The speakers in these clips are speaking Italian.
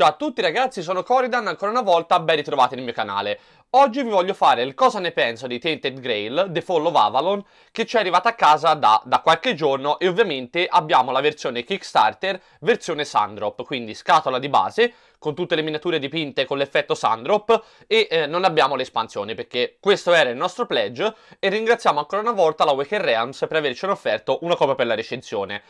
Ciao a tutti ragazzi, sono Coridan, ancora una volta ben ritrovati nel mio canale. Oggi vi voglio fare il cosa ne penso di Tainted Grail, The Fall of Avalon, che ci è arrivata a casa da, da qualche giorno e ovviamente abbiamo la versione Kickstarter, versione Sandrop, quindi scatola di base, con tutte le miniature dipinte con l'effetto Sandrop e eh, non abbiamo l'espansione perché questo era il nostro pledge e ringraziamo ancora una volta la Waker Realms per avercene offerto una copia per la recensione.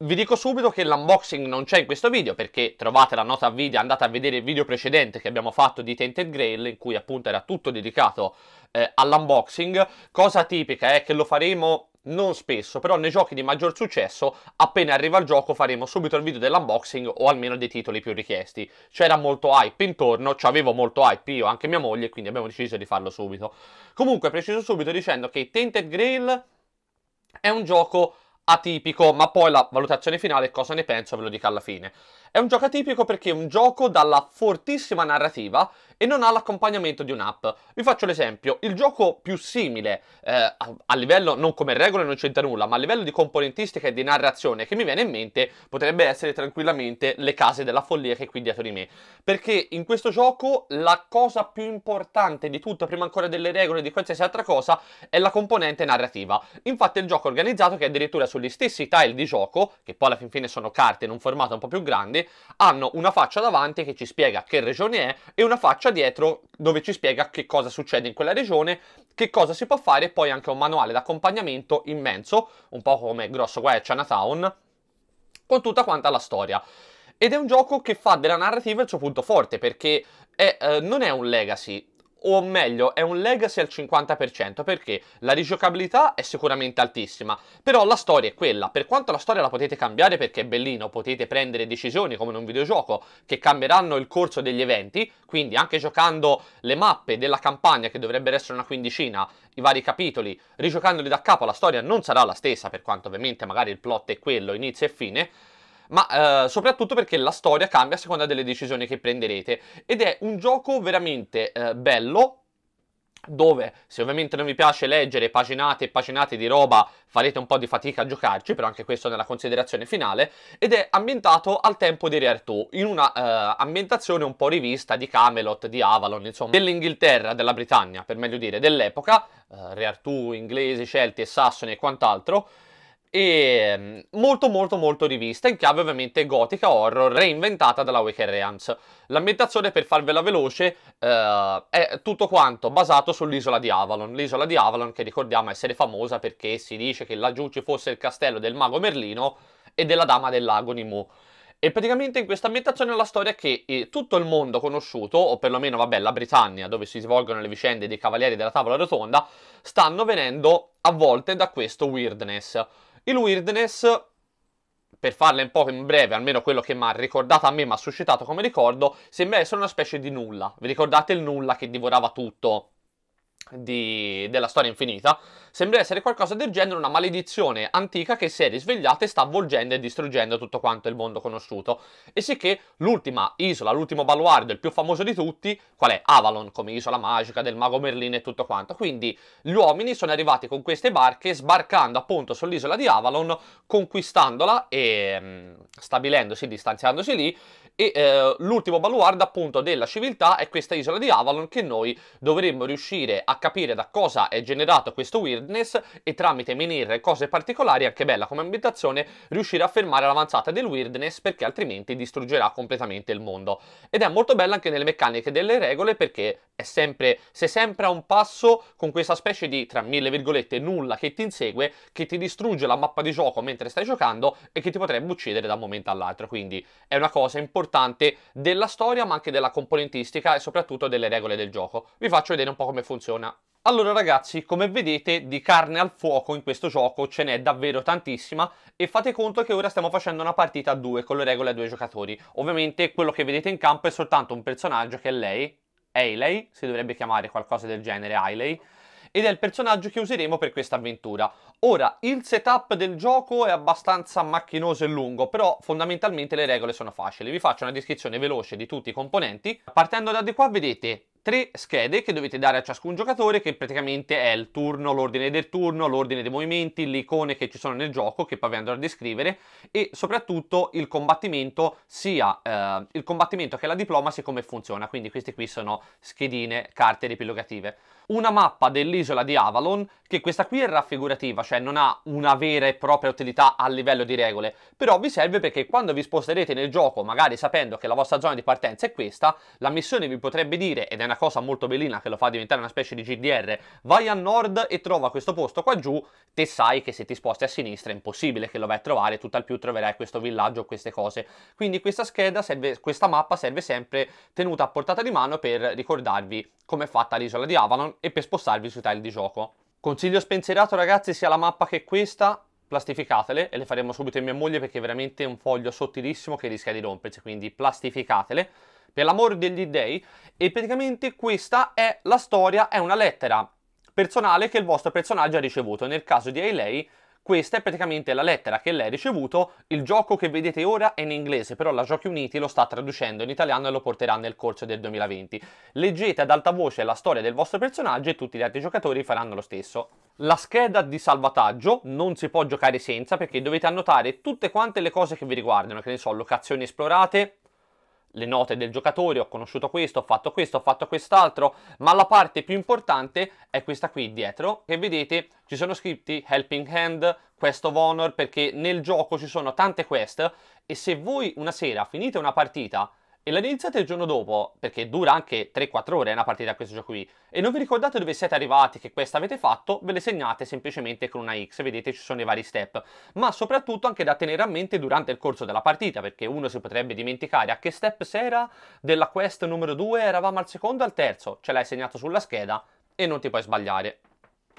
Vi dico subito che l'unboxing non c'è in questo video perché trovate la nota video, andate a vedere il video precedente che abbiamo fatto di Tainted Grail in cui appunto era tutto dedicato eh, all'unboxing. Cosa tipica è che lo faremo non spesso, però nei giochi di maggior successo appena arriva il gioco faremo subito il video dell'unboxing o almeno dei titoli più richiesti. C'era molto hype intorno, ci avevo molto hype io, anche mia moglie, quindi abbiamo deciso di farlo subito. Comunque preciso subito dicendo che Tainted Grail è un gioco atipico, ma poi la valutazione finale cosa ne penso ve lo dico alla fine. È un gioco atipico perché è un gioco dalla fortissima narrativa e non ha l'accompagnamento di un'app. Vi faccio l'esempio, il gioco più simile eh, a, livello, non come regole non c'entra nulla, ma a livello di componentistica e di narrazione che mi viene in mente potrebbe essere tranquillamente Le case della follia che è qui dietro di me. Perché in questo gioco la cosa più importante di tutto, prima ancora delle regole e di qualsiasi altra cosa, è la componente narrativa. Infatti il gioco organizzato che è addirittura sugli stessi tile di gioco, che poi alla fin fine sono carte in un formato un po' più grande, grande, hanno una faccia davanti che ci spiega che regione è e una faccia dietro dove ci spiega che cosa succede in quella regione, che cosa si può fare e poi anche un manuale d'accompagnamento immenso, un po' come grosso guai a Chinatown, con tutta quanta la storia. Ed è un gioco che fa della narrativa il suo punto forte perché è, eh, non è un legacy, o meglio, è un legacy al 50% perché la rigiocabilità è sicuramente altissima, però la storia è quella, per quanto la storia la potete cambiare perché è bellino, potete prendere decisioni come in un videogioco che cambieranno il corso degli eventi, quindi anche giocando le mappe della campagna che dovrebbero essere una quindicina, i vari capitoli, rigiocandoli da capo la storia non sarà la stessa per quanto ovviamente magari il plot è quello, inizio e fine, ma eh, soprattutto perché la storia cambia a seconda delle decisioni che prenderete ed è un gioco veramente eh, bello dove se ovviamente non vi piace leggere paginate e paginate di roba farete un po' di fatica a giocarci, però anche questo nella considerazione finale, ed è ambientato al tempo di Rare 2, in una eh, ambientazione un po' rivista di Camelot, di Avalon, insomma, dell'Inghilterra, della Britannia, per meglio dire, dell'epoca, eh, Rare inglesi, celti e sassoni e quant'altro, e ehm, molto molto molto rivista in chiave ovviamente gotica horror reinventata dalla Wicked Realms. L'ambientazione per farvela veloce eh, è tutto quanto basato sull'isola di Avalon, l'isola di Avalon che ricordiamo essere famosa perché si dice che laggiù ci fosse il castello del mago Merlino e della dama del lago Nimù. E praticamente in questa ambientazione la storia è che eh, tutto il mondo conosciuto, o perlomeno vabbè la Britannia, dove si svolgono le vicende dei cavalieri della tavola rotonda, stanno venendo avvolte da questo weirdness il Weirdness, per farla un po' in breve, almeno quello che mi ha ricordato a me, mi ha suscitato come ricordo, sembra essere una specie di nulla. Vi ricordate il nulla che divorava tutto? di, della storia infinita, sembra essere qualcosa del genere, una maledizione antica che si è risvegliata e sta avvolgendo e distruggendo tutto quanto il mondo conosciuto. E sicché l'ultima isola, l'ultimo baluardo, il più famoso di tutti, qual è? Avalon, come isola magica del mago Merlino e tutto quanto. Quindi gli uomini sono arrivati con queste barche, sbarcando appunto sull'isola di Avalon, conquistandola e mh, mm, stabilendosi, distanziandosi lì, e eh, l'ultimo baluardo appunto della civiltà è questa isola di Avalon che noi dovremmo riuscire a capire da cosa è generato questo weirdness e tramite menhir e cose particolari anche bella come ambientazione riuscire a fermare l'avanzata del weirdness perché altrimenti distruggerà completamente il mondo ed è molto bella anche nelle meccaniche delle regole perché è sempre, sei sempre a un passo con questa specie di tra mille virgolette nulla che ti insegue che ti distrugge la mappa di gioco mentre stai giocando e che ti potrebbe uccidere da un momento all'altro quindi è una cosa importante importante della storia ma anche della componentistica e soprattutto delle regole del gioco. Vi faccio vedere un po' come funziona. Allora ragazzi, come vedete di carne al fuoco in questo gioco ce n'è davvero tantissima e fate conto che ora stiamo facendo una partita a due con le regole a due giocatori. Ovviamente quello che vedete in campo è soltanto un personaggio che è lei, Ailey, si dovrebbe chiamare qualcosa del genere Ailey, ed è il personaggio che useremo per questa avventura. Ora, il setup del gioco è abbastanza macchinoso e lungo, però fondamentalmente le regole sono facili. Vi faccio una descrizione veloce di tutti i componenti. Partendo da di qua vedete tre schede che dovete dare a ciascun giocatore che praticamente è il turno, l'ordine del turno, l'ordine dei movimenti, le icone che ci sono nel gioco che poi vi andrò a descrivere e soprattutto il combattimento sia eh, il combattimento che la diplomacy come funziona, quindi queste qui sono schedine, carte riepilogative. Una mappa dell'isola di Avalon che questa qui è raffigurativa, cioè non ha una vera e propria utilità a livello di regole, però vi serve perché quando vi sposterete nel gioco, magari sapendo che la vostra zona di partenza è questa, la missione vi potrebbe dire ed è una cosa molto bellina che lo fa diventare una specie di GDR, vai a nord e trova questo posto qua giù, te sai che se ti sposti a sinistra è impossibile che lo vai a trovare, tutt'al più troverai questo villaggio, queste cose. Quindi questa scheda serve, questa mappa serve sempre tenuta a portata di mano per ricordarvi come è fatta l'isola di Avalon e per spostarvi sui tile di gioco. Consiglio spensierato ragazzi sia la mappa che questa, plastificatele e le faremo subito in mia moglie perché è veramente un foglio sottilissimo che rischia di rompersi, quindi plastificatele per l'amore degli dei, e praticamente questa è la storia, è una lettera personale che il vostro personaggio ha ricevuto. Nel caso di Ailey, questa è praticamente la lettera che lei ha ricevuto, il gioco che vedete ora è in inglese, però la Giochi Uniti lo sta traducendo in italiano e lo porterà nel corso del 2020. Leggete ad alta voce la storia del vostro personaggio e tutti gli altri giocatori faranno lo stesso. La scheda di salvataggio non si può giocare senza perché dovete annotare tutte quante le cose che vi riguardano, che ne so, locazioni esplorate, le note del giocatore, ho conosciuto questo, ho fatto questo, ho fatto quest'altro, ma la parte più importante è questa qui dietro, che vedete ci sono scritti Helping Hand, Quest of Honor, perché nel gioco ci sono tante quest e se voi una sera finite una partita e la iniziate il giorno dopo, perché dura anche 3-4 ore eh, una partita a questo gioco qui, e non vi ricordate dove siete arrivati, che questa avete fatto, ve le segnate semplicemente con una X, vedete ci sono i vari step, ma soprattutto anche da tenere a mente durante il corso della partita, perché uno si potrebbe dimenticare a che step si era della quest numero 2, eravamo al secondo o al terzo, ce l'hai segnato sulla scheda e non ti puoi sbagliare.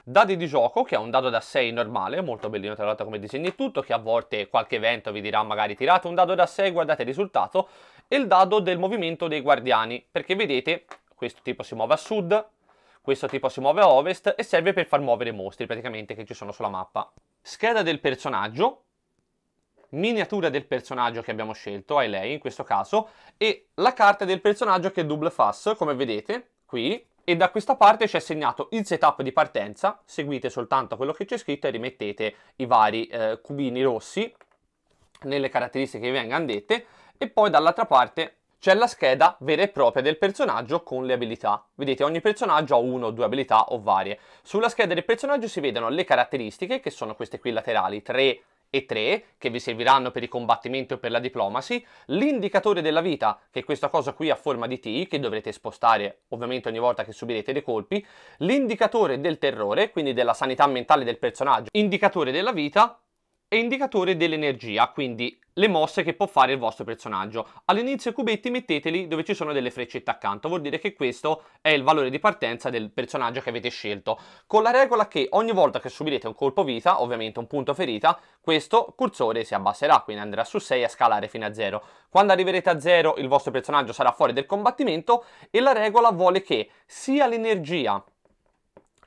Dadi di gioco, che è un dado da 6 normale, molto bellino tra l'altro come disegni e tutto, che a volte qualche evento vi dirà magari tirate un dado da 6, guardate il risultato, e il dado del movimento dei guardiani, perché vedete questo tipo si muove a sud, questo tipo si muove a ovest e serve per far muovere mostri praticamente che ci sono sulla mappa. Scheda del personaggio, miniatura del personaggio che abbiamo scelto, hai lei in questo caso, e la carta del personaggio che è double fast, come vedete, qui, e da questa parte c'è segnato il setup di partenza, seguite soltanto quello che c'è scritto e rimettete i vari eh, cubini rossi nelle caratteristiche che vi vengano dette, e poi dall'altra parte c'è la scheda vera e propria del personaggio con le abilità. Vedete, ogni personaggio ha una o due abilità o varie. Sulla scheda del personaggio si vedono le caratteristiche, che sono queste qui laterali, 3 e 3, che vi serviranno per i combattimenti o per la diplomacy, l'indicatore della vita, che è questa cosa qui a forma di T, che dovrete spostare ovviamente ogni volta che subirete dei colpi, l'indicatore del terrore, quindi della sanità mentale del personaggio, indicatore della vita, è indicatore dell'energia, quindi le mosse che può fare il vostro personaggio. All'inizio i cubetti metteteli dove ci sono delle freccette accanto, vuol dire che questo è il valore di partenza del personaggio che avete scelto, con la regola che ogni volta che subirete un colpo vita, ovviamente un punto ferita, questo cursore si abbasserà, quindi andrà su 6 a scalare fino a 0. Quando arriverete a 0 il vostro personaggio sarà fuori del combattimento e la regola vuole che sia l'energia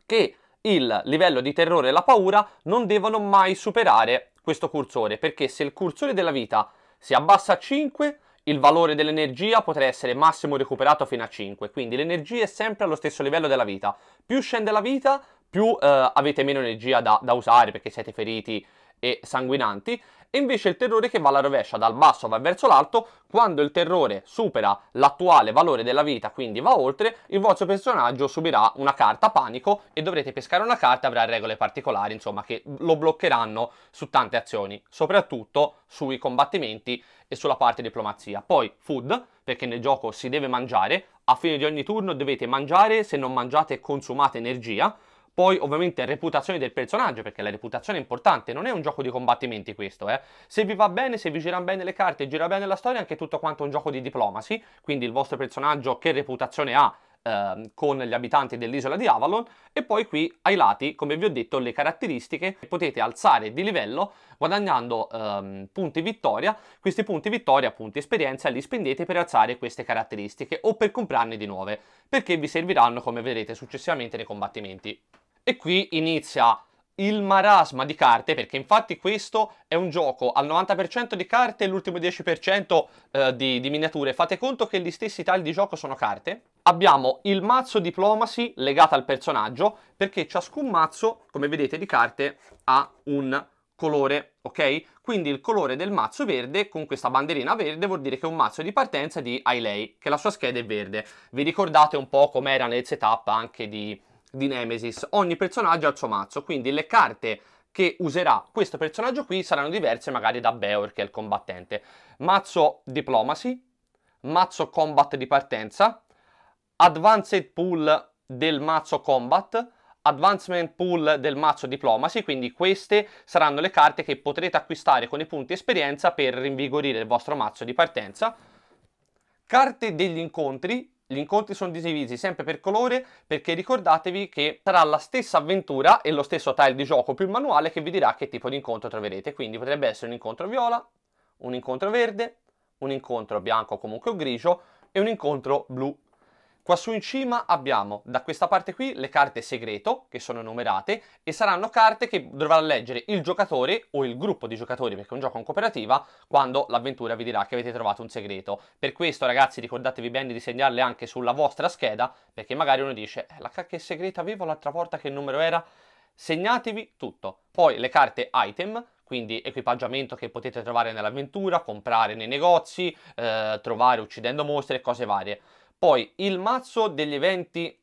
che il livello di terrore e la paura non devono mai superare questo cursore, perché se il cursore della vita si abbassa a 5, il valore dell'energia potrà essere massimo recuperato fino a 5, quindi l'energia è sempre allo stesso livello della vita. Più scende la vita, più eh, avete meno energia da, da usare perché siete feriti, e sanguinanti, e invece il terrore che va alla rovescia, dal basso va verso l'alto, quando il terrore supera l'attuale valore della vita, quindi va oltre, il vostro personaggio subirà una carta panico e dovrete pescare una carta, avrà regole particolari, insomma, che lo bloccheranno su tante azioni, soprattutto sui combattimenti e sulla parte diplomazia. Poi food, perché nel gioco si deve mangiare, a fine di ogni turno dovete mangiare, se non mangiate consumate energia, poi ovviamente reputazione del personaggio, perché la reputazione è importante, non è un gioco di combattimenti questo, eh. Se vi va bene, se vi girano bene le carte, gira bene la storia, anche tutto quanto un gioco di diplomacy, quindi il vostro personaggio che reputazione ha eh, con gli abitanti dell'isola di Avalon e poi qui ai lati come vi ho detto le caratteristiche che potete alzare di livello guadagnando ehm, punti vittoria questi punti vittoria punti esperienza li spendete per alzare queste caratteristiche o per comprarne di nuove perché vi serviranno come vedrete successivamente nei combattimenti e qui inizia il marasma di carte, perché infatti questo è un gioco al 90% di carte e l'ultimo 10% eh, di, di, miniature. Fate conto che gli stessi tagli di gioco sono carte. Abbiamo il mazzo diplomacy legato al personaggio, perché ciascun mazzo, come vedete, di carte ha un colore, ok? Quindi il colore del mazzo verde con questa banderina verde vuol dire che è un mazzo di partenza di Ailey, che la sua scheda è verde. Vi ricordate un po' com'era nel setup anche di di Nemesis. Ogni personaggio ha il suo mazzo, quindi le carte che userà questo personaggio qui saranno diverse magari da Beor che è il combattente. Mazzo Diplomacy, mazzo Combat di partenza, Advanced Pool del mazzo Combat, Advancement Pool del mazzo Diplomacy, quindi queste saranno le carte che potrete acquistare con i punti esperienza per rinvigorire il vostro mazzo di partenza. Carte degli incontri, gli incontri sono divisi sempre per colore perché ricordatevi che sarà la stessa avventura e lo stesso tile di gioco più il manuale che vi dirà che tipo di incontro troverete. Quindi potrebbe essere un incontro viola, un incontro verde, un incontro bianco comunque o grigio e un incontro blu Qua su in cima abbiamo da questa parte qui le carte segreto che sono numerate e saranno carte che dovrà leggere il giocatore o il gruppo di giocatori perché è un gioco in cooperativa quando l'avventura vi dirà che avete trovato un segreto. Per questo ragazzi ricordatevi bene di segnarle anche sulla vostra scheda perché magari uno dice eh, la che segreto avevo l'altra volta che numero era? Segnatevi tutto. Poi le carte item quindi equipaggiamento che potete trovare nell'avventura, comprare nei negozi, eh, trovare uccidendo mostre e cose varie. Poi il mazzo degli eventi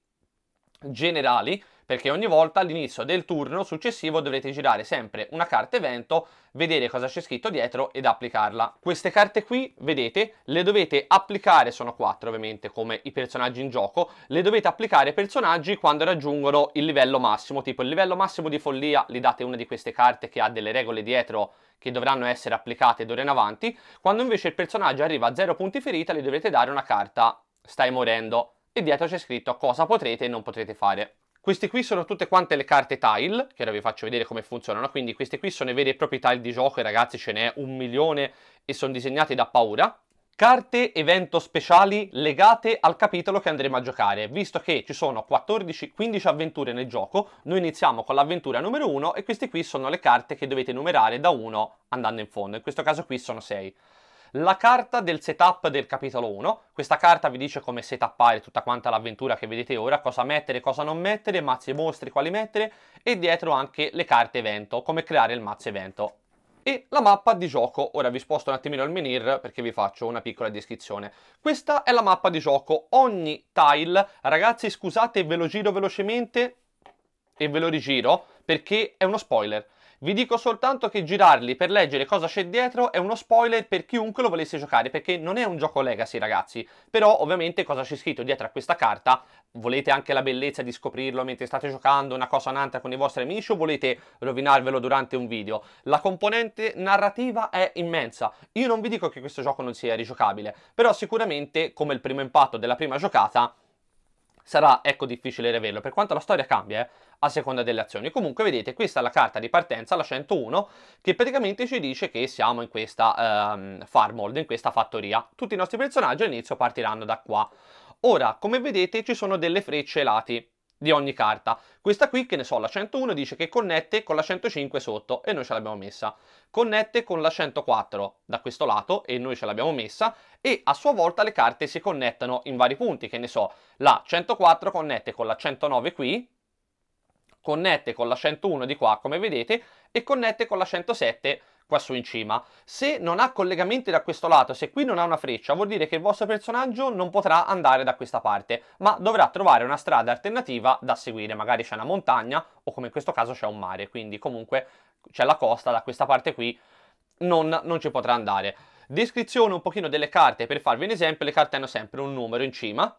generali, perché ogni volta all'inizio del turno successivo dovrete girare sempre una carta evento, vedere cosa c'è scritto dietro ed applicarla. Queste carte qui, vedete, le dovete applicare, sono quattro ovviamente come i personaggi in gioco, le dovete applicare ai personaggi quando raggiungono il livello massimo, tipo il livello massimo di follia, gli date una di queste carte che ha delle regole dietro che dovranno essere applicate d'ora in avanti, quando invece il personaggio arriva a zero punti ferita gli dovete dare una carta stai morendo e dietro c'è scritto cosa potrete e non potrete fare. Queste qui sono tutte quante le carte tile, che ora vi faccio vedere come funzionano, quindi queste qui sono i veri e propri tile di gioco e ragazzi ce n'è un milione e sono disegnate da paura. Carte evento speciali legate al capitolo che andremo a giocare, visto che ci sono 14-15 avventure nel gioco, noi iniziamo con l'avventura numero 1 e queste qui sono le carte che dovete numerare da 1 andando in fondo, in questo caso qui sono 6 la carta del setup del capitolo 1. Questa carta vi dice come setuppare tutta quanta l'avventura che vedete ora, cosa mettere, cosa non mettere, mazzi e mostri, quali mettere e dietro anche le carte evento, come creare il mazzo evento e la mappa di gioco. Ora vi sposto un attimino il menhir perché vi faccio una piccola descrizione. Questa è la mappa di gioco. Ogni tile, ragazzi scusate ve lo giro velocemente e ve lo rigiro perché è uno spoiler. Vi dico soltanto che girarli per leggere cosa c'è dietro è uno spoiler per chiunque lo volesse giocare, perché non è un gioco legacy, ragazzi. Però, ovviamente, cosa c'è scritto dietro a questa carta, volete anche la bellezza di scoprirlo mentre state giocando una cosa o un'altra con i vostri amici o volete rovinarvelo durante un video? La componente narrativa è immensa. Io non vi dico che questo gioco non sia rigiocabile, però sicuramente, come il primo impatto della prima giocata, sarà ecco difficile riaverlo, per quanto la storia cambia eh, a seconda delle azioni. Comunque vedete, questa è la carta di partenza, la 101, che praticamente ci dice che siamo in questa ehm, farm hold, in questa fattoria. Tutti i nostri personaggi all'inizio partiranno da qua. Ora, come vedete, ci sono delle frecce lati di ogni carta. Questa qui, che ne so, la 101 dice che connette con la 105 sotto e noi ce l'abbiamo messa. Connette con la 104 da questo lato e noi ce l'abbiamo messa e a sua volta le carte si connettano in vari punti, che ne so, la 104 connette con la 109 qui, connette con la 101 di qua come vedete e connette con la 107 qua su in cima, se non ha collegamenti da questo lato, se qui non ha una freccia, vuol dire che il vostro personaggio non potrà andare da questa parte, ma dovrà trovare una strada alternativa da seguire, magari c'è una montagna o come in questo caso c'è un mare, quindi comunque c'è la costa da questa parte qui, non, non ci potrà andare. Descrizione un pochino delle carte, per farvi un esempio, le carte hanno sempre un numero in cima,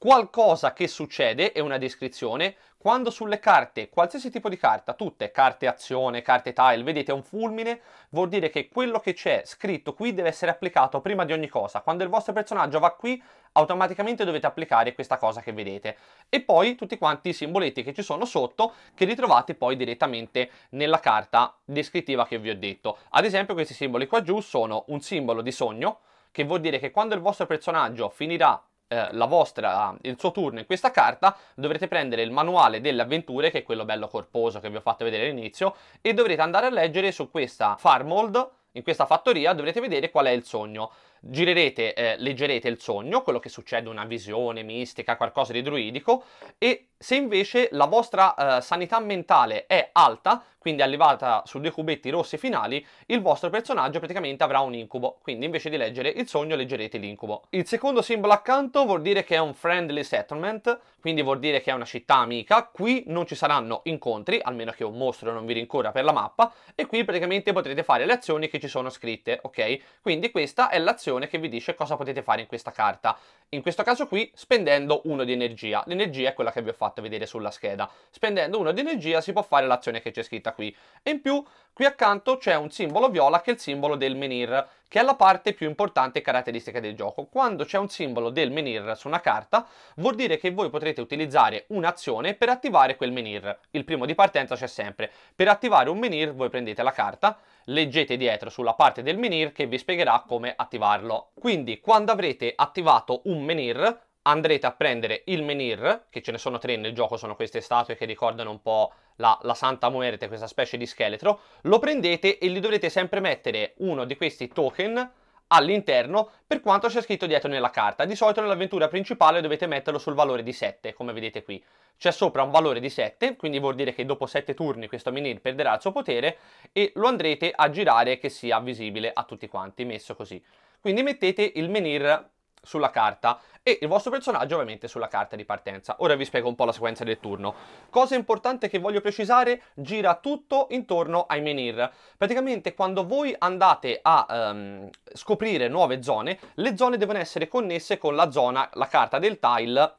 Qualcosa che succede è una descrizione quando sulle carte, qualsiasi tipo di carta, tutte carte azione, carte tile, vedete un fulmine, vuol dire che quello che c'è scritto qui deve essere applicato prima di ogni cosa. Quando il vostro personaggio va qui, automaticamente dovete applicare questa cosa che vedete. E poi tutti quanti i simboletti che ci sono sotto che ritrovate poi direttamente nella carta descrittiva che vi ho detto. Ad esempio questi simboli qua giù sono un simbolo di sogno, che vuol dire che quando il vostro personaggio finirà eh, la vostra, il suo turno in questa carta, dovrete prendere il manuale delle avventure, che è quello bello corposo che vi ho fatto vedere all'inizio, e dovrete andare a leggere su questa farmold, in questa fattoria, dovrete vedere qual è il sogno girerete, eh, leggerete il sogno, quello che succede, una visione mistica, qualcosa di druidico, e se invece la vostra eh, sanità mentale è alta, quindi allevata su due cubetti rossi finali, il vostro personaggio praticamente avrà un incubo, quindi invece di leggere il sogno leggerete l'incubo. Il secondo simbolo accanto vuol dire che è un friendly settlement, quindi vuol dire che è una città amica, qui non ci saranno incontri, almeno che un mostro non vi rincorra per la mappa, e qui praticamente potrete fare le azioni che ci sono scritte, ok? Quindi questa è l'azione informazione che vi dice cosa potete fare in questa carta. In questo caso qui spendendo uno di energia. L'energia è quella che vi ho fatto vedere sulla scheda. Spendendo uno di energia si può fare l'azione che c'è scritta qui. E in più qui accanto c'è un simbolo viola che è il simbolo del menhir, che è la parte più importante e caratteristica del gioco. Quando c'è un simbolo del menhir su una carta vuol dire che voi potrete utilizzare un'azione per attivare quel menhir. Il primo di partenza c'è sempre. Per attivare un menhir voi prendete la carta leggete dietro sulla parte del menhir che vi spiegherà come attivarlo. Quindi quando avrete attivato un menhir andrete a prendere il menhir, che ce ne sono tre nel gioco, sono queste statue che ricordano un po' la, la, Santa Muerte, questa specie di scheletro, lo prendete e gli dovrete sempre mettere uno di questi token all'interno per quanto c'è scritto dietro nella carta. Di solito nell'avventura principale dovete metterlo sul valore di 7, come vedete qui c'è sopra un valore di 7, quindi vuol dire che dopo 7 turni questo Aminid perderà il suo potere e lo andrete a girare che sia visibile a tutti quanti, messo così. Quindi mettete il menhir sulla carta e il vostro personaggio ovviamente sulla carta di partenza. Ora vi spiego un po' la sequenza del turno. Cosa importante che voglio precisare, gira tutto intorno ai menhir. Praticamente quando voi andate a um, scoprire nuove zone, le zone devono essere connesse con la zona, la carta del tile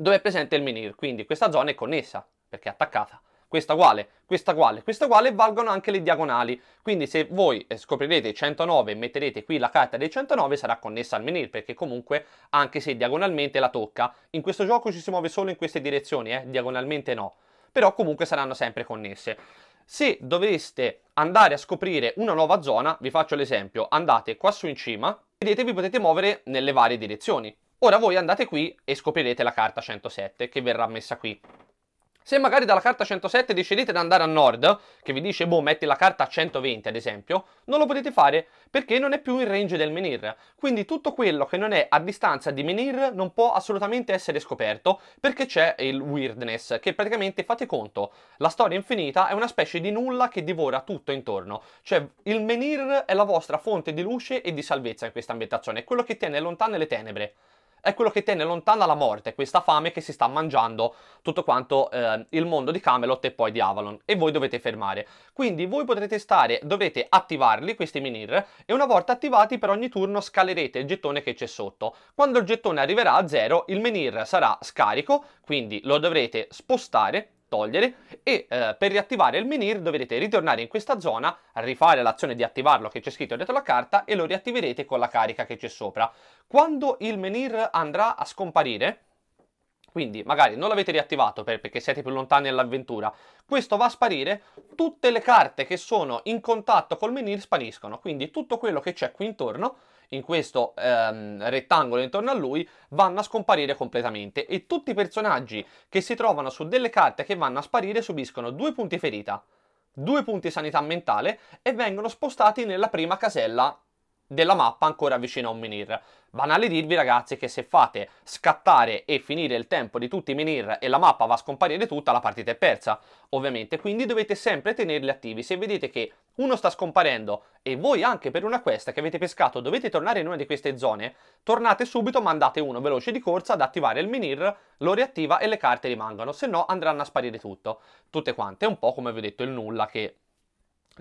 dove è presente il menhir, quindi questa zona è connessa perché è attaccata. Questa uguale, questa uguale, questa uguale valgono anche le diagonali, quindi se voi eh, scoprirete 109 e metterete qui la carta dei 109 sarà connessa al menhir perché comunque anche se diagonalmente la tocca, in questo gioco ci si muove solo in queste direzioni, eh? diagonalmente no, però comunque saranno sempre connesse. Se doveste andare a scoprire una nuova zona, vi faccio l'esempio, andate qua su in cima, vedete vi potete muovere nelle varie direzioni, Ora voi andate qui e scoprirete la carta 107 che verrà messa qui. Se magari dalla carta 107 decidete di andare a nord, che vi dice, boh, metti la carta a 120 ad esempio, non lo potete fare perché non è più in range del menhir. Quindi tutto quello che non è a distanza di menhir non può assolutamente essere scoperto perché c'è il weirdness, che praticamente fate conto, la storia infinita è una specie di nulla che divora tutto intorno. Cioè il menhir è la vostra fonte di luce e di salvezza in questa ambientazione, è quello che tiene lontane le tenebre è quello che tiene lontana la morte, questa fame che si sta mangiando tutto quanto eh, il mondo di Camelot e poi di Avalon e voi dovete fermare. Quindi voi potrete stare, dovrete attivarli questi Minir e una volta attivati per ogni turno scalerete il gettone che c'è sotto. Quando il gettone arriverà a zero il Menir sarà scarico, quindi lo dovrete spostare togliere e eh, per riattivare il menhir dovrete ritornare in questa zona, rifare l'azione di attivarlo che c'è scritto dietro la carta e lo riattiverete con la carica che c'è sopra. Quando il menhir andrà a scomparire, quindi magari non l'avete riattivato per, perché siete più lontani nell'avventura, questo va a sparire, tutte le carte che sono in contatto col menhir spariscono, quindi tutto quello che c'è qui intorno in questo ehm, rettangolo intorno a lui vanno a scomparire completamente e tutti i personaggi che si trovano su delle carte che vanno a sparire subiscono due punti ferita, due punti sanità mentale e vengono spostati nella prima casella della mappa ancora vicino a un menhir. Banale dirvi ragazzi che se fate scattare e finire il tempo di tutti i menhir e la mappa va a scomparire tutta, la partita è persa, ovviamente, quindi dovete sempre tenerli attivi. Se vedete che uno sta scomparendo e voi anche per una quest che avete pescato dovete tornare in una di queste zone, tornate subito, mandate uno veloce di corsa ad attivare il menhir, lo riattiva e le carte rimangono, se no andranno a sparire tutto, tutte quante, un po' come vi ho detto il nulla che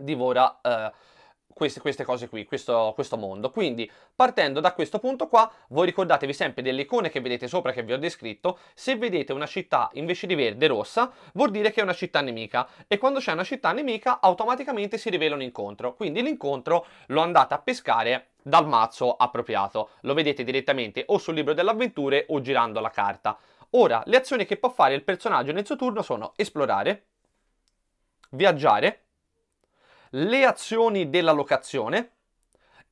divora... Eh, queste, queste cose qui, questo, questo mondo. Quindi partendo da questo punto qua, voi ricordatevi sempre delle icone che vedete sopra che vi ho descritto, se vedete una città invece di verde rossa, vuol dire che è una città nemica e quando c'è una città nemica automaticamente si rivela un incontro, quindi l'incontro lo andate a pescare dal mazzo appropriato, lo vedete direttamente o sul libro delle avventure o girando la carta. Ora, le azioni che può fare il personaggio nel suo turno sono esplorare, viaggiare, le azioni della locazione,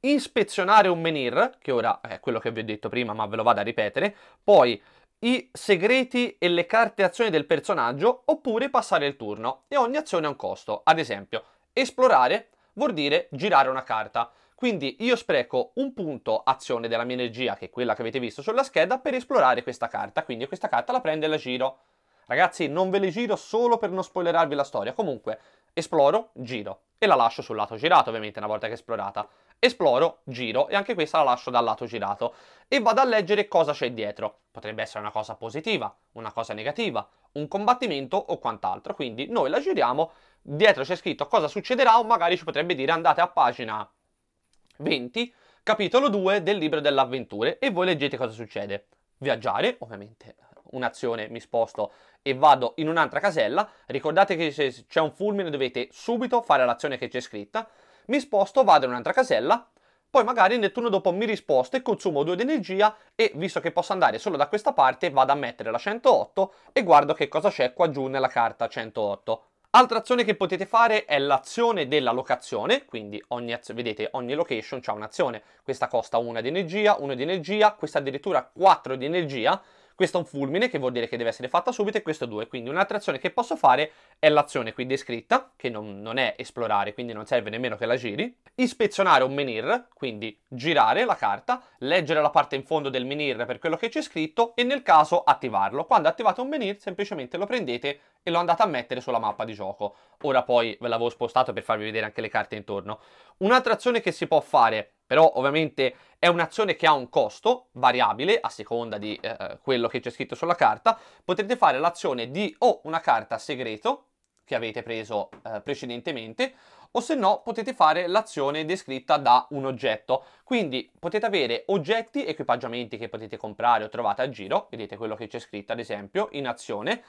ispezionare un menhir, che ora è quello che vi ho detto prima ma ve lo vado a ripetere, poi i segreti e le carte azioni del personaggio oppure passare il turno e ogni azione ha un costo. Ad esempio, esplorare vuol dire girare una carta. Quindi io spreco un punto azione della mia energia, che è quella che avete visto sulla scheda, per esplorare questa carta. Quindi questa carta la prendo e la giro. Ragazzi, non ve le giro solo per non spoilerarvi la storia. Comunque, esploro, giro e la lascio sul lato girato ovviamente una volta che è esplorata. Esploro, giro e anche questa la lascio dal lato girato e vado a leggere cosa c'è dietro. Potrebbe essere una cosa positiva, una cosa negativa, un combattimento o quant'altro. Quindi noi la giriamo, dietro c'è scritto cosa succederà o magari ci potrebbe dire andate a pagina 20, capitolo 2 del libro delle avventure e voi leggete cosa succede. Viaggiare, ovviamente un'azione, mi sposto e vado in un'altra casella, ricordate che se c'è un fulmine dovete subito fare l'azione che c'è scritta, mi sposto, vado in un'altra casella, poi magari nel turno dopo mi risposto e consumo 2 di energia e visto che posso andare solo da questa parte vado a mettere la 108 e guardo che cosa c'è qua giù nella carta 108. Altra azione che potete fare è l'azione della locazione, quindi ogni azione, vedete ogni location ha un'azione, questa costa 1 di energia, 1 di energia, questa addirittura 4 di energia, questo è un fulmine che vuol dire che deve essere fatta subito e questo due. quindi un'altra azione che posso fare è l'azione qui descritta, che non, non, è esplorare, quindi non serve nemmeno che la giri, ispezionare un menhir, quindi girare la carta, leggere la parte in fondo del menhir per quello che c'è scritto e nel caso attivarlo. Quando attivate un menhir semplicemente lo prendete e lo andate a mettere sulla mappa di gioco. Ora poi ve l'avevo spostato per farvi vedere anche le carte intorno. Un'altra azione che si può fare però ovviamente è un'azione che ha un costo variabile a seconda di eh, eh, quello che c'è scritto sulla carta. potete fare l'azione di o una carta segreto che avete preso eh, precedentemente o se no potete fare l'azione descritta da un oggetto. Quindi potete avere oggetti, equipaggiamenti che potete comprare o trovate a giro, vedete quello che c'è scritto ad esempio in azione,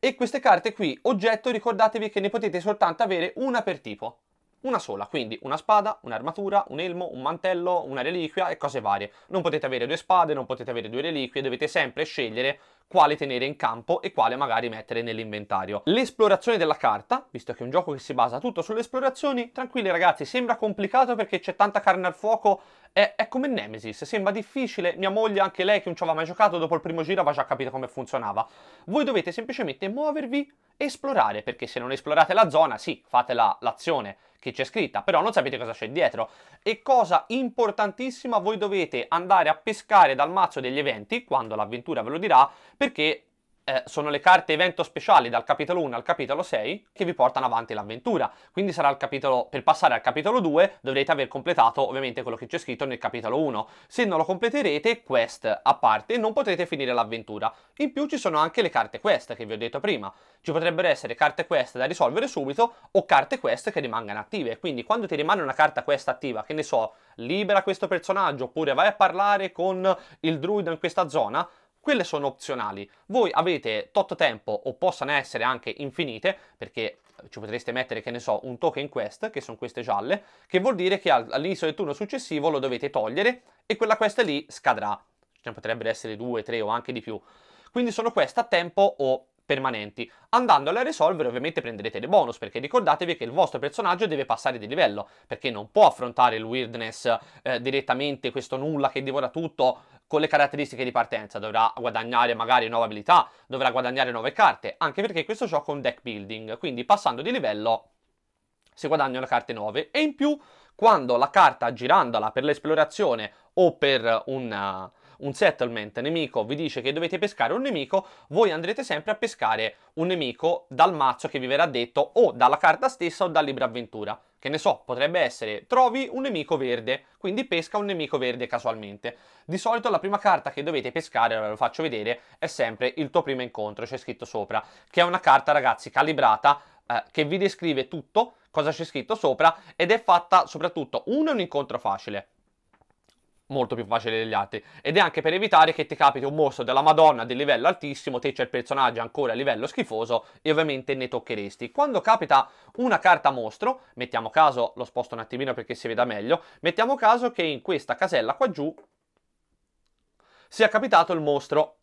e queste carte qui, oggetto, ricordatevi che ne potete soltanto avere una per tipo una sola, quindi una spada, un'armatura, un elmo, un mantello, una reliquia e cose varie. Non potete avere due spade, non potete avere due reliquie, dovete sempre scegliere quale tenere in campo e quale magari mettere nell'inventario. L'esplorazione della carta, visto che è un gioco che si basa tutto sulle esplorazioni, tranquilli ragazzi, sembra complicato perché c'è tanta carne al fuoco, è, è come Nemesis, sembra difficile, mia moglie anche lei che non ci aveva mai giocato dopo il primo giro aveva già capito come funzionava. Voi dovete semplicemente muovervi e esplorare, perché se non esplorate la zona, sì, fate l'azione che c'è scritta, però non sapete cosa c'è dietro. E cosa importantissima, voi dovete andare a pescare dal mazzo degli eventi, quando l'avventura ve lo dirà, perché eh, sono le carte evento speciali dal capitolo 1 al capitolo 6 che vi portano avanti l'avventura. Quindi sarà il capitolo, per passare al capitolo 2 dovrete aver completato ovviamente quello che c'è scritto nel capitolo 1. Se non lo completerete, quest a parte, non potrete finire l'avventura. In più ci sono anche le carte quest che vi ho detto prima. Ci potrebbero essere carte quest da risolvere subito o carte quest che rimangano attive. Quindi quando ti rimane una carta quest attiva, che ne so, libera questo personaggio oppure vai a parlare con il druido in questa zona, quelle sono opzionali. Voi avete tot tempo o possano essere anche infinite, perché eh, ci potreste mettere, che ne so, un token quest, che sono queste gialle, che vuol dire che all'inizio del turno successivo lo dovete togliere e quella quest lì scadrà. Ce ne potrebbero essere due, tre o anche di più. Quindi sono queste a tempo o permanenti. Andandola a risolvere ovviamente prenderete dei bonus perché ricordatevi che il vostro personaggio deve passare di livello perché non può affrontare il weirdness eh, direttamente, questo nulla che divora tutto con le caratteristiche di partenza, dovrà guadagnare magari nuove abilità, dovrà guadagnare nuove carte, anche perché questo gioco è un deck building, quindi passando di livello si guadagnano carte nuove e in più quando la carta girandola per l'esplorazione o per un un settlement nemico vi dice che dovete pescare un nemico, voi andrete sempre a pescare un nemico dal mazzo che vi verrà detto o dalla carta stessa o dal libro avventura. Che ne so, potrebbe essere trovi un nemico verde, quindi pesca un nemico verde casualmente. Di solito la prima carta che dovete pescare, ve lo faccio vedere, è sempre il tuo primo incontro, c'è scritto sopra, che è una carta ragazzi calibrata eh, che vi descrive tutto, cosa c'è scritto sopra ed è fatta soprattutto uno è un incontro facile, molto più facile degli altri ed è anche per evitare che ti capiti un mostro della madonna di livello altissimo te c'è il personaggio ancora a livello schifoso e ovviamente ne toccheresti quando capita una carta mostro mettiamo caso lo sposto un attimino perché si veda meglio mettiamo caso che in questa casella qua giù sia capitato il mostro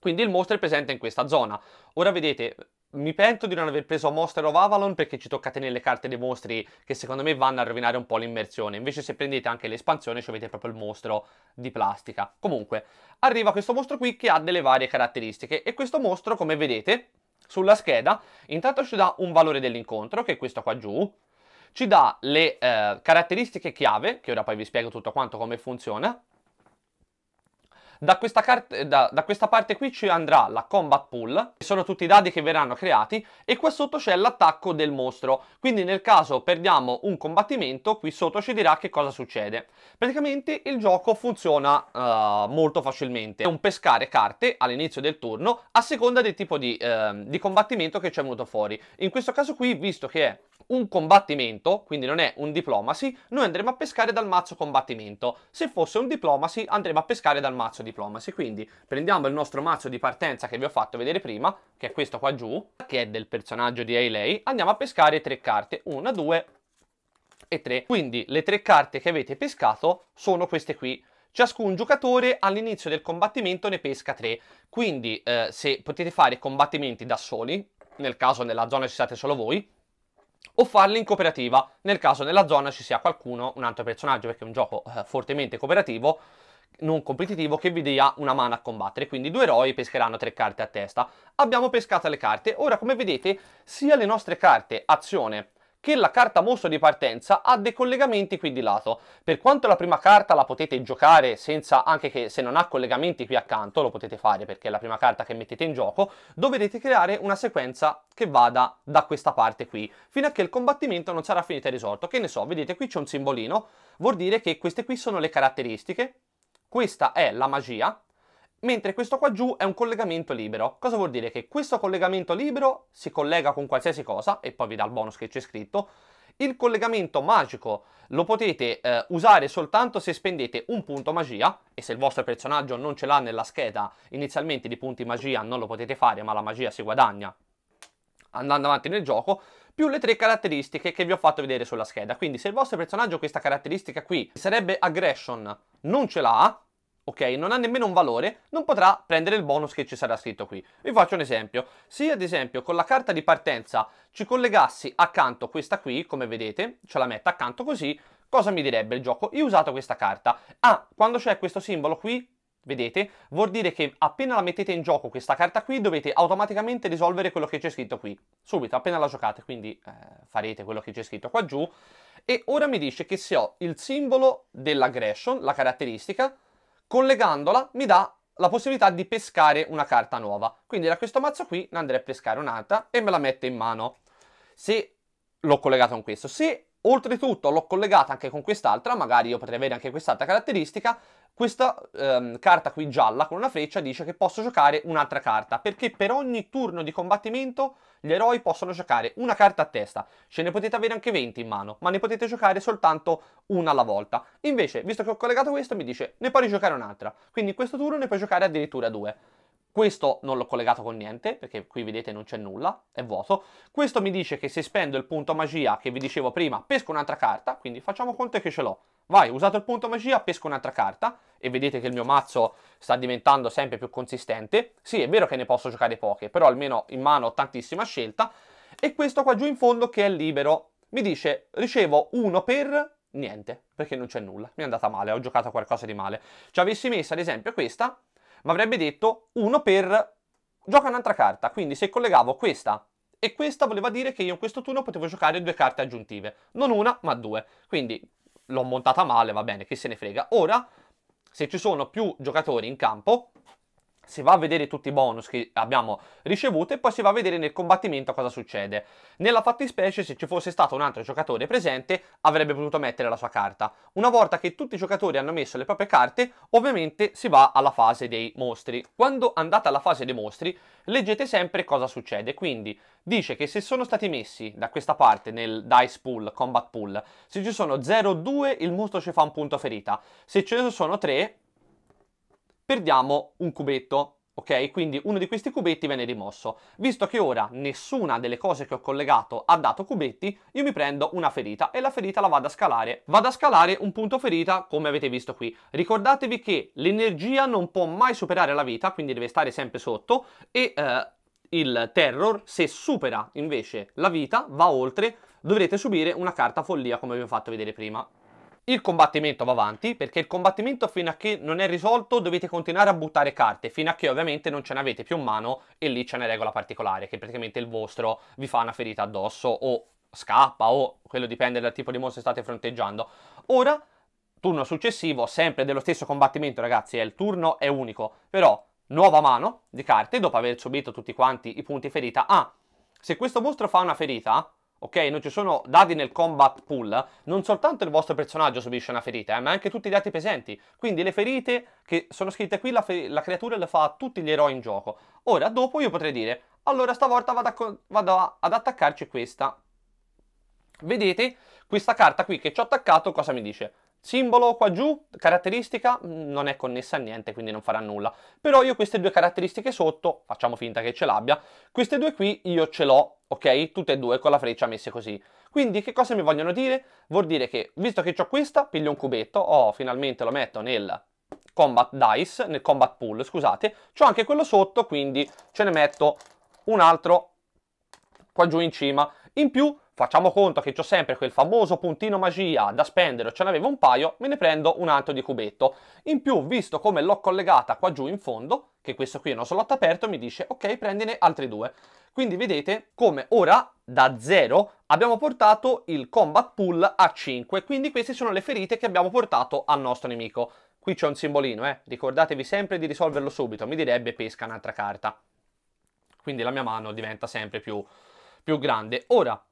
quindi il mostro è presente in questa zona ora vedete mi pento di non aver preso Monster of Avalon perché ci toccate nelle carte dei mostri che secondo me vanno a rovinare un po' l'immersione. Invece se prendete anche l'espansione ci avete proprio il mostro di plastica. Comunque, arriva questo mostro qui che ha delle varie caratteristiche e questo mostro, come vedete, sulla scheda intanto ci dà un valore dell'incontro, che è questo qua giù, ci dà le eh, caratteristiche chiave, che ora poi vi spiego tutto quanto come funziona, da questa, cart- da, da questa parte qui ci andrà la combat pool, che sono tutti i dadi che verranno creati, e qua sotto c'è l'attacco del mostro. Quindi nel caso perdiamo un combattimento, qui sotto ci dirà che cosa succede. Praticamente il gioco funziona uh, molto facilmente. È un pescare carte all'inizio del turno, a seconda del tipo di, uh, di combattimento che ci è venuto fuori. In questo caso qui, visto che è un combattimento, quindi non è un diplomacy, noi andremo a pescare dal mazzo combattimento. Se fosse un diplomacy andremo a pescare dal mazzo diplomacy, quindi prendiamo il nostro mazzo di partenza che vi ho fatto vedere prima, che è questo qua giù, che è del personaggio di Ailey, andiamo a pescare tre carte, una, due e tre. Quindi le tre carte che avete pescato sono queste qui. Ciascun giocatore all'inizio del combattimento ne pesca tre, quindi eh, se potete fare combattimenti da soli, nel caso nella zona ci siate solo voi, o farle in cooperativa nel caso nella zona ci sia qualcuno, un altro personaggio, perché è un gioco eh, fortemente cooperativo, non competitivo, che vi dia una mano a combattere. Quindi due eroi pescheranno tre carte a testa. Abbiamo pescato le carte, ora come vedete sia le nostre carte azione che la carta mostro di partenza ha dei collegamenti qui di lato. Per quanto la prima carta la potete giocare senza, anche che se non ha collegamenti qui accanto, lo potete fare perché è la prima carta che mettete in gioco, dovrete creare una sequenza che vada da questa parte qui, fino a che il combattimento non sarà finito e risolto. Che ne so, vedete qui c'è un simbolino, vuol dire che queste qui sono le caratteristiche, questa è la magia, mentre questo qua giù è un collegamento libero. Cosa vuol dire? Che questo collegamento libero si collega con qualsiasi cosa, e poi vi dà il bonus che c'è scritto, il collegamento magico lo potete eh, usare soltanto se spendete un punto magia e se il vostro personaggio non ce l'ha nella scheda inizialmente di punti magia non lo potete fare ma la magia si guadagna andando avanti nel gioco più le tre caratteristiche che vi ho fatto vedere sulla scheda quindi se il vostro personaggio questa caratteristica qui sarebbe aggression non ce l'ha ok, non ha nemmeno un valore, non potrà prendere il bonus che ci sarà scritto qui. Vi faccio un esempio. Se io ad esempio con la carta di partenza ci collegassi accanto questa qui, come vedete, ce la metto accanto così, cosa mi direbbe il gioco? Io ho usato questa carta. Ah, quando c'è questo simbolo qui, vedete, vuol dire che appena la mettete in gioco questa carta qui dovete automaticamente risolvere quello che c'è scritto qui, subito, appena la giocate, quindi eh, farete quello che c'è scritto qua giù. E ora mi dice che se ho il simbolo dell'aggression, la caratteristica, collegandola mi dà la possibilità di pescare una carta nuova. Quindi da questo mazzo qui ne andrei a pescare un'altra e me la mette in mano. Se l'ho collegato con questo. Se Oltretutto l'ho collegata anche con quest'altra, magari io potrei avere anche quest'altra caratteristica. Questa ehm, carta qui gialla con una freccia dice che posso giocare un'altra carta, perché per ogni turno di combattimento gli eroi possono giocare una carta a testa. Ce ne potete avere anche 20 in mano, ma ne potete giocare soltanto una alla volta. Invece, visto che ho collegato questo, mi dice ne puoi giocare un'altra. Quindi in questo turno ne puoi giocare addirittura due. Questo non l'ho collegato con niente, perché qui vedete non c'è nulla, è vuoto. Questo mi dice che se spendo il punto magia che vi dicevo prima, pesco un'altra carta, quindi facciamo conto che ce l'ho. Vai, usato il punto magia, pesco un'altra carta e vedete che il mio mazzo sta diventando sempre più consistente. Sì, è vero che ne posso giocare poche, però almeno in mano ho tantissima scelta. E questo qua giù in fondo che è libero. Mi dice, ricevo uno per niente, perché non c'è nulla. Mi è andata male, ho giocato qualcosa di male. Ci avessi messo ad esempio questa, ma avrebbe detto uno per gioca un'altra carta. Quindi se collegavo questa e questa voleva dire che io in questo turno potevo giocare due carte aggiuntive, non una ma due. Quindi l'ho montata male, va bene, che se ne frega. Ora, se ci sono più giocatori in campo, si va a vedere tutti i bonus che abbiamo ricevuto e poi si va a vedere nel combattimento cosa succede. Nella fattispecie, se ci fosse stato un altro giocatore presente, avrebbe potuto mettere la sua carta. Una volta che tutti i giocatori hanno messo le proprie carte, ovviamente si va alla fase dei mostri. Quando andate alla fase dei mostri, leggete sempre cosa succede. Quindi dice che se sono stati messi da questa parte nel dice pool, combat pool, se ci sono 0-2 il mostro ci fa un punto ferita, se ce ne sono 3 perdiamo un cubetto. Ok, quindi uno di questi cubetti viene rimosso. Visto che ora nessuna delle cose che ho collegato ha dato cubetti, io mi prendo una ferita e la ferita la vado a scalare. Vado a scalare un punto ferita come avete visto qui. Ricordatevi che l'energia non può mai superare la vita, quindi deve stare sempre sotto e... Eh, il terror, se supera invece la vita, va oltre, dovrete subire una carta follia come vi ho fatto vedere prima. Il combattimento va avanti perché il combattimento fino a che non è risolto dovete continuare a buttare carte fino a che ovviamente non ce ne avete più in mano e lì c'è una regola particolare che praticamente il vostro vi fa una ferita addosso o scappa o quello dipende dal tipo di mostro che state fronteggiando. Ora, turno successivo, sempre dello stesso combattimento ragazzi, è il turno è unico, però nuova mano di carte dopo aver subito tutti quanti i punti ferita. Ah, se questo mostro fa una ferita ok? Non ci sono dati nel combat pool, non soltanto il vostro personaggio subisce una ferita, eh, ma anche tutti gli altri presenti. Quindi le ferite che sono scritte qui, la, la creatura le fa a tutti gli eroi in gioco. Ora, dopo io potrei dire, allora stavolta vado, a, vado ad attaccarci questa. Vedete, questa carta qui che ci ho attaccato cosa mi dice? Simbolo qua giù, caratteristica, non è connessa a niente, quindi non farà nulla. Però io queste due caratteristiche sotto, facciamo finta che ce l'abbia, queste due qui io ce l'ho ok? Tutte e due con la freccia messe così. Quindi che cosa mi vogliono dire? Vuol dire che visto che ho questa, piglio un cubetto, oh, finalmente lo metto nel combat dice, nel combat pool, scusate, c'ho anche quello sotto, quindi ce ne metto un altro qua giù in cima. In più Facciamo conto che ho sempre quel famoso puntino magia da spendere, ce n'avevo un paio, me ne prendo un altro di cubetto. In più, visto come l'ho collegata qua giù in fondo, che questo qui è uno slot aperto, mi dice ok, prendine altri due. Quindi vedete come ora da 0 abbiamo portato il combat pull a 5, quindi queste sono le ferite che abbiamo portato al nostro nemico. Qui c'è un simbolino, eh? ricordatevi sempre di risolverlo subito, mi direbbe pesca un'altra carta. Quindi la mia mano diventa sempre più, più grande. Ora,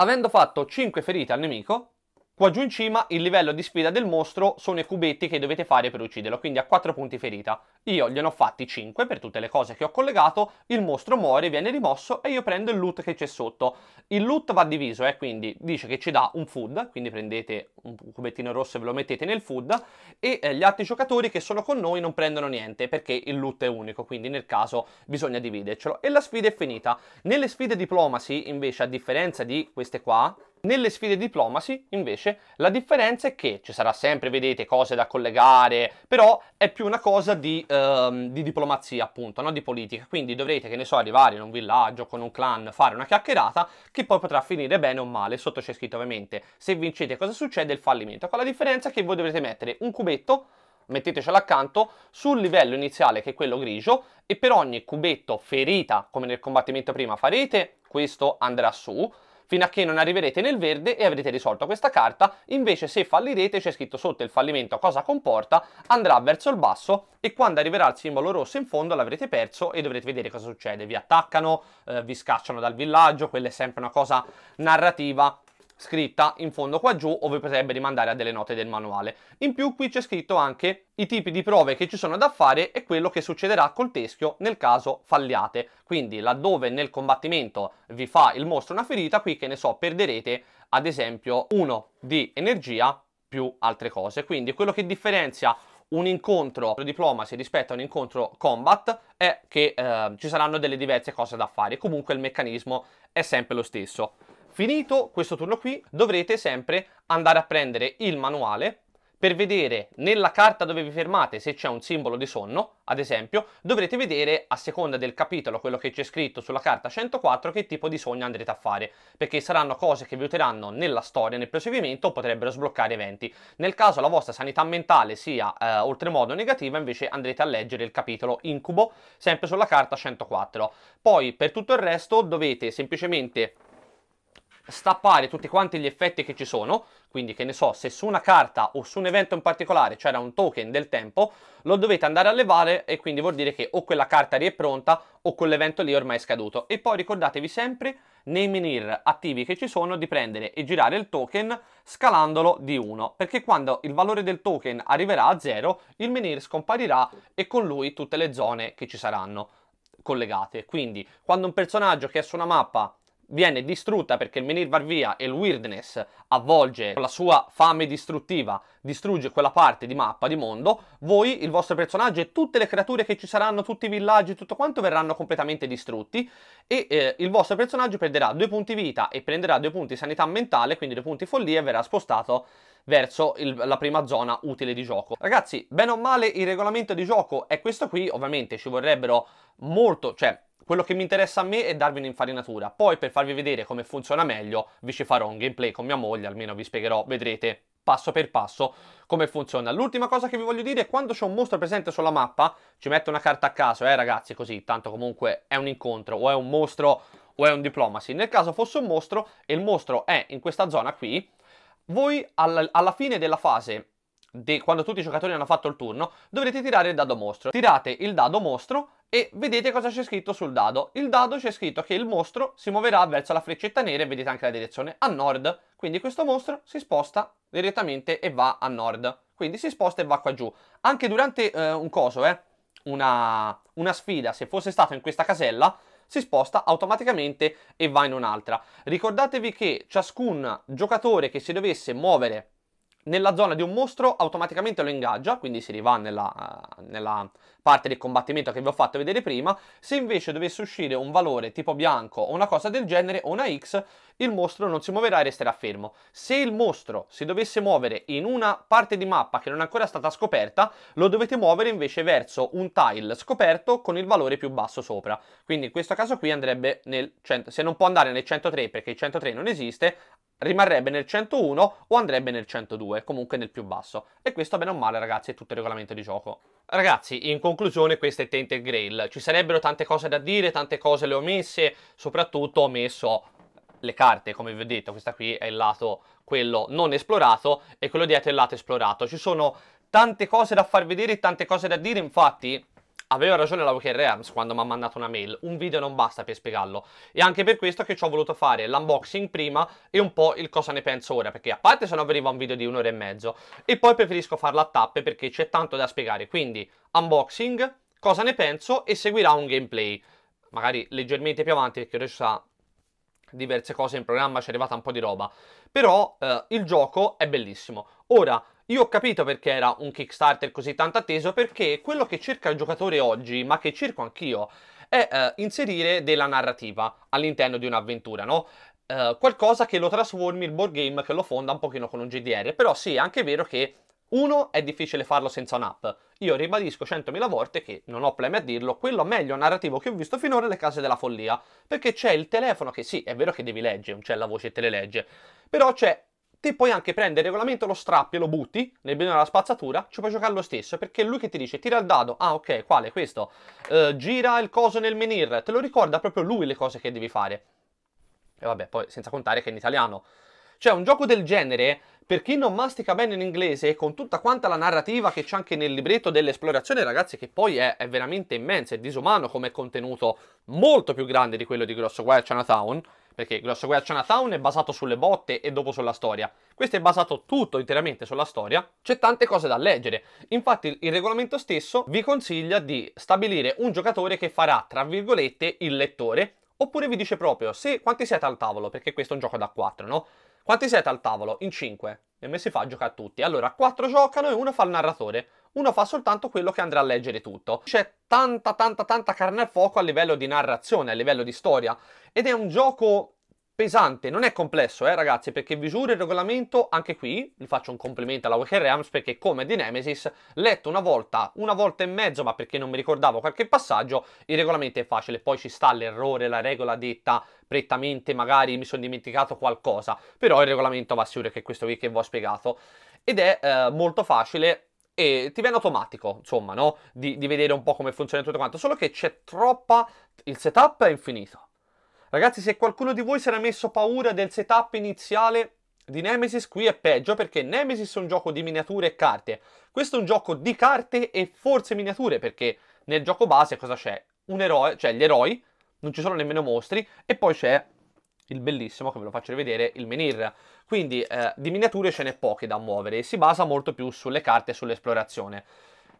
avendo fatto 5 ferite al nemico, Qua giù in cima il livello di sfida del mostro sono i cubetti che dovete fare per ucciderlo, quindi a 4 punti ferita. Io gliene ho fatti 5 per tutte le cose che ho collegato, il mostro muore, viene rimosso e io prendo il loot che c'è sotto. Il loot va diviso, eh, quindi dice che ci dà un food, quindi prendete un cubettino rosso e ve lo mettete nel food, e eh, gli altri giocatori che sono con noi non prendono niente perché il loot è unico, quindi nel caso bisogna dividercelo. E la sfida è finita. Nelle sfide diplomacy, invece, a differenza di queste qua, nelle sfide diplomacy, invece, la differenza è che ci sarà sempre, vedete, cose da collegare, però è più una cosa di, ehm, di diplomazia, appunto, no? di politica. Quindi dovrete, che ne so, arrivare in un villaggio con un clan, fare una chiacchierata, che poi potrà finire bene o male. Sotto c'è scritto, ovviamente, se vincete cosa succede? Il fallimento. Con ecco, la differenza è che voi dovrete mettere un cubetto mettetecelo accanto, sul livello iniziale che è quello grigio e per ogni cubetto ferita, come nel combattimento prima farete, questo andrà su, fino a che non arriverete nel verde e avrete risolto questa carta, invece se fallirete c'è scritto sotto il fallimento cosa comporta, andrà verso il basso e quando arriverà il simbolo rosso in fondo l'avrete perso e dovrete vedere cosa succede, vi attaccano, eh, vi scacciano dal villaggio, quella è sempre una cosa narrativa scritta in fondo qua giù o vi potrebbe rimandare a delle note del manuale. In più qui c'è scritto anche i tipi di prove che ci sono da fare e quello che succederà col teschio nel caso falliate. Quindi laddove nel combattimento vi fa il mostro una ferita, qui che ne so, perderete ad esempio uno di energia più altre cose. Quindi quello che differenzia un incontro diplomacy rispetto a un incontro combat è che eh, ci saranno delle diverse cose da fare, comunque il meccanismo è sempre lo stesso. Finito questo turno qui dovrete sempre andare a prendere il manuale per vedere nella carta dove vi fermate se c'è un simbolo di sonno, ad esempio, dovrete vedere a seconda del capitolo, quello che c'è scritto sulla carta 104, che tipo di sogno andrete a fare, perché saranno cose che vi aiuteranno nella storia, nel proseguimento, o potrebbero sbloccare eventi. Nel caso la vostra sanità mentale sia eh, oltremodo negativa, invece andrete a leggere il capitolo incubo, sempre sulla carta 104. Poi, per tutto il resto, dovete semplicemente stappare tutti quanti gli effetti che ci sono, quindi che ne so, se su una carta o su un evento in particolare c'era un token del tempo, lo dovete andare a levare e quindi vuol dire che o quella carta lì è pronta o quell'evento lì è ormai scaduto. E poi ricordatevi sempre nei menhir attivi che ci sono di prendere e girare il token scalandolo di 1 perché quando il valore del token arriverà a 0 il menhir scomparirà e con lui tutte le zone che ci saranno collegate quindi quando un personaggio che è su una mappa viene distrutta perché il menhir va via e il weirdness avvolge la sua fame distruttiva, distrugge quella parte di mappa, di mondo, voi, il vostro personaggio e tutte le creature che ci saranno, tutti i villaggi, tutto quanto verranno completamente distrutti e eh, il vostro personaggio perderà due punti vita e prenderà due punti sanità mentale, quindi due punti follia e verrà spostato verso il, la prima zona utile di gioco. Ragazzi, bene o male il regolamento di gioco è questo qui, ovviamente ci vorrebbero molto, cioè quello che mi interessa a me è darvi un'infarinatura, poi per farvi vedere come funziona meglio vi ci farò un gameplay con mia moglie, almeno vi spiegherò, vedrete passo per passo come funziona. L'ultima cosa che vi voglio dire è quando c'è un mostro presente sulla mappa, ci metto una carta a caso, eh ragazzi, così, tanto comunque è un incontro, o è un mostro o è un diplomacy. Nel caso fosse un mostro e il mostro è in questa zona qui, voi alla, alla fine della fase quando tutti i giocatori hanno fatto il turno, dovrete tirare il dado mostro. Tirate il dado mostro e vedete cosa c'è scritto sul dado. Il dado c'è scritto che il mostro si muoverà verso la freccetta nera e vedete anche la direzione a nord. Quindi questo mostro si sposta direttamente e va a nord. Quindi si sposta e va qua giù. Anche durante eh, un coso, eh, una, una sfida, se fosse stato in questa casella, si sposta automaticamente e va in un'altra. Ricordatevi che ciascun giocatore che si dovesse muovere nella zona di un mostro automaticamente lo ingaggia, quindi si rivà nella, eh, nella parte del combattimento che vi ho fatto vedere prima. Se invece dovesse uscire un valore tipo bianco o una cosa del genere o una X, il mostro non si muoverà e resterà fermo. Se il mostro si dovesse muovere in una parte di mappa che non è ancora stata scoperta, lo dovete muovere invece verso un tile scoperto con il valore più basso sopra. Quindi in questo caso qui andrebbe nel 100, se non può andare nel 103 perché il 103 non esiste, rimarrebbe nel 101 o andrebbe nel 102, comunque nel più basso. E questo bene o male ragazzi è tutto il regolamento di gioco. Ragazzi, in conclusione conclusione questo è Tainted Grail. Ci sarebbero tante cose da dire, tante cose le ho messe, soprattutto ho messo le carte, come vi ho detto, questa qui è il lato quello non esplorato e quello dietro è il lato esplorato. Ci sono tante cose da far vedere, tante cose da dire, infatti Aveva ragione la Walker Arms quando mi ha mandato una mail, un video non basta per spiegarlo. E anche per questo che ci ho voluto fare l'unboxing prima e un po' il cosa ne penso ora, perché a parte se no veniva un video di un'ora e mezzo. E poi preferisco farlo a tappe perché c'è tanto da spiegare, quindi unboxing, cosa ne penso e seguirà un gameplay. Magari leggermente più avanti perché ora ci sarà diverse cose in programma, ci è arrivata un po' di roba. Però eh, il gioco è bellissimo. Ora, io ho capito perché era un Kickstarter così tanto atteso, perché quello che cerca il giocatore oggi, ma che cerco anch'io, è eh, inserire della narrativa all'interno di un'avventura, no? Eh, qualcosa che lo trasformi il board game, che lo fonda un pochino con un GDR. Però sì, è anche vero che uno, è difficile farlo senza un'app. Io ribadisco centomila volte che, non ho problemi a dirlo, quello meglio narrativo che ho visto finora è Le Case della Follia, perché c'è il telefono che sì, è vero che devi leggere, c'è la voce e te le legge, però c'è Te puoi anche prendere il regolamento, lo strappi e lo butti nel bidone della spazzatura, ci puoi giocare lo stesso, perché è lui che ti dice tira il dado, ah ok, quale, questo, uh, gira il coso nel menhir, te lo ricorda proprio lui le cose che devi fare. E vabbè, poi senza contare che è in italiano. Cioè, un gioco del genere, per chi non mastica bene l'inglese, in con tutta quanta la narrativa che c'è anche nel libretto dell'esplorazione, ragazzi, che poi è, è veramente immensa, e disumano come contenuto, molto più grande di quello di Grosso Wild Chinatown, perché Glossoguerra Chinatown è basato sulle botte e dopo sulla storia. Questo è basato tutto interamente sulla storia, c'è tante cose da leggere. Infatti il regolamento stesso vi consiglia di stabilire un giocatore che farà, tra virgolette, il lettore, oppure vi dice proprio se quanti siete al tavolo, perché questo è un gioco da 4, no? Quanti siete al tavolo? In 5. E me si fa a giocare a tutti. Allora, 4 giocano e uno fa il narratore uno fa soltanto quello che andrà a leggere tutto. C'è tanta, tanta, tanta carne al fuoco a livello di narrazione, a livello di storia, ed è un gioco pesante, non è complesso, eh ragazzi, perché vi giuro il regolamento, anche qui, vi faccio un complimento alla Wicked Realms, perché come di Nemesis, letto una volta, una volta e mezzo, ma perché non mi ricordavo qualche passaggio, il regolamento è facile, poi ci sta l'errore, la regola detta prettamente, magari mi sono dimenticato qualcosa, però il regolamento va sicuro che questo qui che vi ho spiegato, ed è eh, molto facile, e ti viene automatico, insomma, no? Di, di vedere un po' come funziona tutto quanto, solo che c'è troppa... il setup è infinito. Ragazzi, se qualcuno di voi si era messo paura del setup iniziale di Nemesis, qui è peggio perché Nemesis è un gioco di miniature e carte. Questo è un gioco di carte e forse miniature, perché nel gioco base cosa c'è? Un eroe, cioè gli eroi, non ci sono nemmeno mostri, e poi c'è il bellissimo, come ve lo faccio rivedere, il Menhir. Quindi eh, di miniature ce n'è poche da muovere e si basa molto più sulle carte e sull'esplorazione.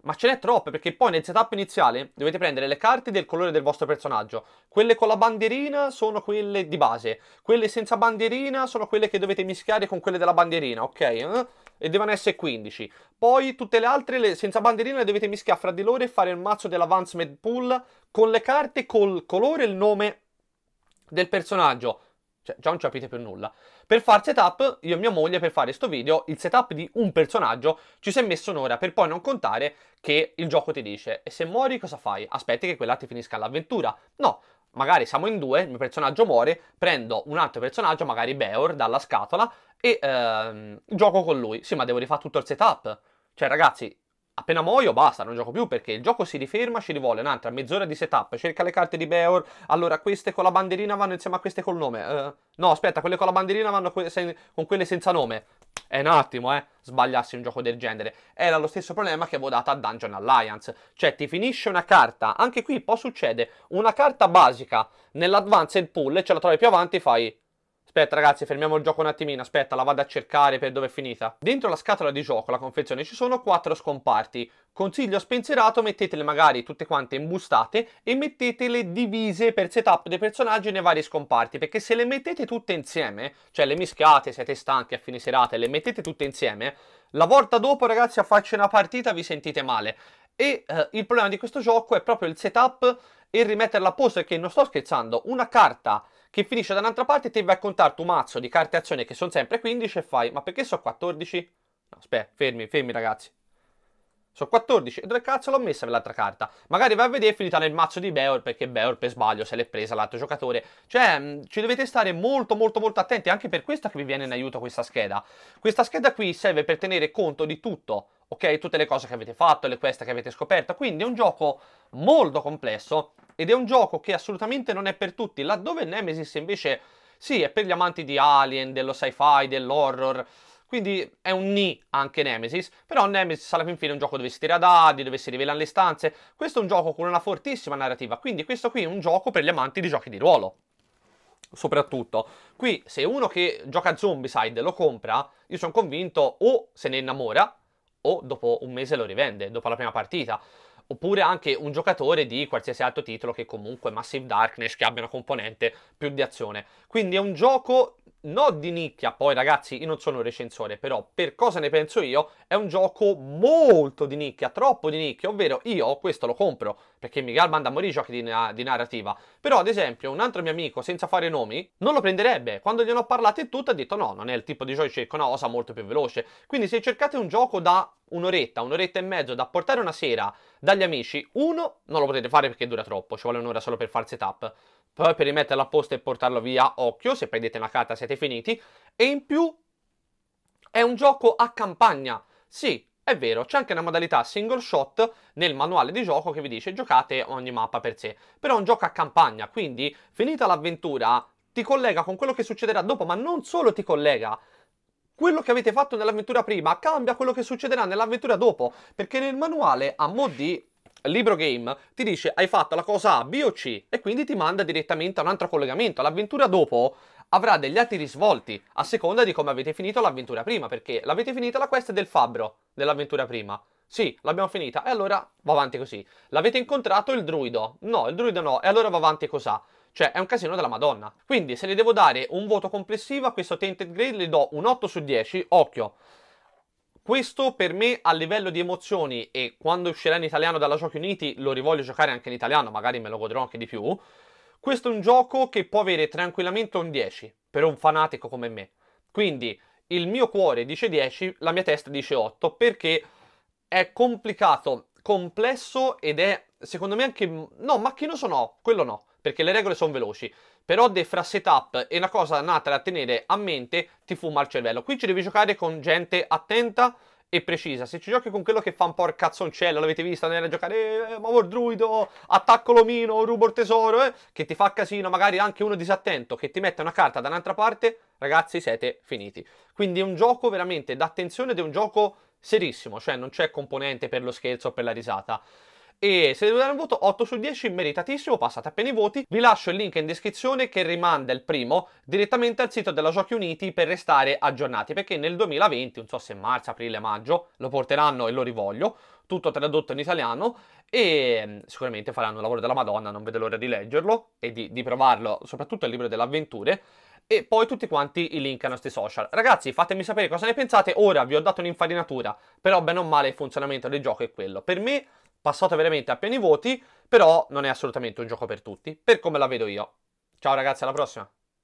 Ma ce n'è troppe perché poi nel setup iniziale dovete prendere le carte del colore del vostro personaggio. Quelle con la bandierina sono quelle di base, quelle senza bandierina sono quelle che dovete mischiare con quelle della bandierina, ok? Eh? e devono essere 15. Poi tutte le altre le, senza bandierina le dovete mischiare fra di loro e fare il mazzo dell'Avance Med Pool con le carte col colore e il nome del personaggio. Cioè, già non ci capite più nulla. Per far setup, io e mia moglie, per fare questo video, il setup di un personaggio ci si è messo un'ora per poi non contare che il gioco ti dice e se muori cosa fai? Aspetti che quella ti finisca l'avventura. No, magari siamo in due, il mio personaggio muore, prendo un altro personaggio, magari Beor, dalla scatola e ehm, gioco con lui. Sì, ma devo rifare tutto il setup. Cioè, ragazzi, appena muoio basta, non gioco più perché il gioco si riferma, ci rivolge un'altra mezz'ora di setup, cerca le carte di Beor, allora queste con la bandierina vanno insieme a queste col nome, uh, no aspetta, quelle con la bandierina vanno que con quelle senza nome, è eh, un attimo eh, sbagliassi un gioco del genere, era lo stesso problema che avevo dato a Dungeon Alliance, cioè ti finisce una carta, anche qui può succedere, una carta basica nell'advanced pool e ce la trovi più avanti fai Aspetta ragazzi, fermiamo il gioco un attimino, aspetta, la vado a cercare per dove è finita. Dentro la scatola di gioco, la confezione, ci sono quattro scomparti. Consiglio spensierato, mettetele magari tutte quante imbustate e mettetele divise per setup dei personaggi nei vari scomparti, perché se le mettete tutte insieme, cioè le mischiate, siete stanchi a fine serata e le mettete tutte insieme, la volta dopo ragazzi a farci una partita vi sentite male. E eh, il problema di questo gioco è proprio il setup e rimetterla a posto, perché non sto scherzando, una carta che finisce da un'altra parte e ti vai a contare un mazzo di carte azione che sono sempre 15 e fai, ma perché sono 14? No, aspetta, fermi, fermi ragazzi. Sono 14. E dove cazzo l'ho messa l'altra carta? Magari va a vedere finita nel mazzo di Beor perché Beor per sbaglio se l'è presa l'altro giocatore. Cioè, mh, mm, ci dovete stare molto molto molto attenti anche per questo che vi viene in aiuto questa scheda. Questa scheda qui serve per tenere conto di tutto, ok? Tutte le cose che avete fatto, le quest che avete scoperto. Quindi è un gioco molto complesso ed è un gioco che assolutamente non è per tutti, laddove Nemesis invece sì, è per gli amanti di Alien, dello sci-fi, dell'horror, quindi è un ni anche Nemesis, però Nemesis alla fin fine è un gioco dove si tira dadi, dove si rivelano le stanze, questo è un gioco con una fortissima narrativa, quindi questo qui è un gioco per gli amanti di giochi di ruolo. Soprattutto, qui se uno che gioca a Zombieside lo compra, io sono convinto o se ne innamora o dopo un mese lo rivende, dopo la prima partita oppure anche un giocatore di qualsiasi altro titolo che comunque Massive Darkness che abbia una componente più di azione. Quindi è un gioco no di nicchia, poi ragazzi io non sono un recensore, però per cosa ne penso io è un gioco molto di nicchia, troppo di nicchia, ovvero io questo lo compro perché mi galbano da morire i giochi di, na di, narrativa, però ad esempio un altro mio amico senza fare nomi non lo prenderebbe, quando gliene ho parlato e tutto ha detto no, non è il tipo di gioco, cerco cioè, una cosa molto più veloce, quindi se cercate un gioco da un'oretta, un'oretta e mezzo da portare una sera dagli amici, uno non lo potete fare perché dura troppo, ci vuole un'ora solo per fare setup, poi per rimetterlo a posto e portarlo via, occhio, se prendete una carta siete finiti, e in più è un gioco a campagna, sì, è vero, c'è anche una modalità single shot nel manuale di gioco che vi dice giocate ogni mappa per sé, però è un gioco a campagna, quindi finita l'avventura ti collega con quello che succederà dopo, ma non solo ti collega, quello che avete fatto nell'avventura prima cambia quello che succederà nell'avventura dopo, perché nel manuale a mod di Libro Game ti dice hai fatto la cosa A, B o C e quindi ti manda direttamente a un altro collegamento. L'avventura dopo avrà degli altri risvolti a seconda di come avete finito l'avventura prima, perché l'avete finita la quest del fabbro dell'avventura prima. Sì, l'abbiamo finita e allora va avanti così. L'avete incontrato il druido? No, il druido no, e allora va avanti così. Cioè, è un casino della Madonna. Quindi, se le devo dare un voto complessivo a questo Tainted Grade, le do un 8 su 10. Occhio, questo per me a livello di emozioni e quando uscirà in italiano dalla Giochi Uniti lo rivoglio giocare anche in italiano, magari me lo godrò anche di più. Questo è un gioco che può avere tranquillamente un 10 per un fanatico come me. Quindi il mio cuore dice 10, la mia testa dice 8 perché è complicato, complesso ed è secondo me anche... no, macchinoso no, quello no, perché le regole sono veloci. Però Fra setup è una cosa nata da tenere a mente, ti fuma il cervello. Qui ci devi giocare con gente attenta e precisa. Se ci giochi con quello che fa un po' il cazzoncello, l'avete visto, andare a giocare, eh, Mavor Druido, attacco l'omino, rubo il tesoro, eh, che ti fa casino, magari anche uno disattento, che ti mette una carta da un'altra parte, ragazzi siete finiti. Quindi è un gioco veramente d'attenzione ed è un gioco serissimo, cioè non c'è componente per lo scherzo o per la risata e se devo dare un voto 8 su 10 meritatissimo, passate appena i voti, vi lascio il link in descrizione che rimanda il primo direttamente al sito della Giochi Uniti per restare aggiornati perché nel 2020, non so se marzo, aprile, maggio, lo porteranno e lo rivoglio, tutto tradotto in italiano e mm, sicuramente faranno un lavoro della Madonna, non vedo l'ora di leggerlo e di, di provarlo, soprattutto il libro delle avventure e poi tutti quanti i link ai nostri social. Ragazzi, fatemi sapere cosa ne pensate. Ora vi ho dato un'infarinatura, però bene o male il funzionamento del gioco è quello. Per me passato veramente a pieni voti, però non è assolutamente un gioco per tutti, per come la vedo io. Ciao ragazzi, alla prossima!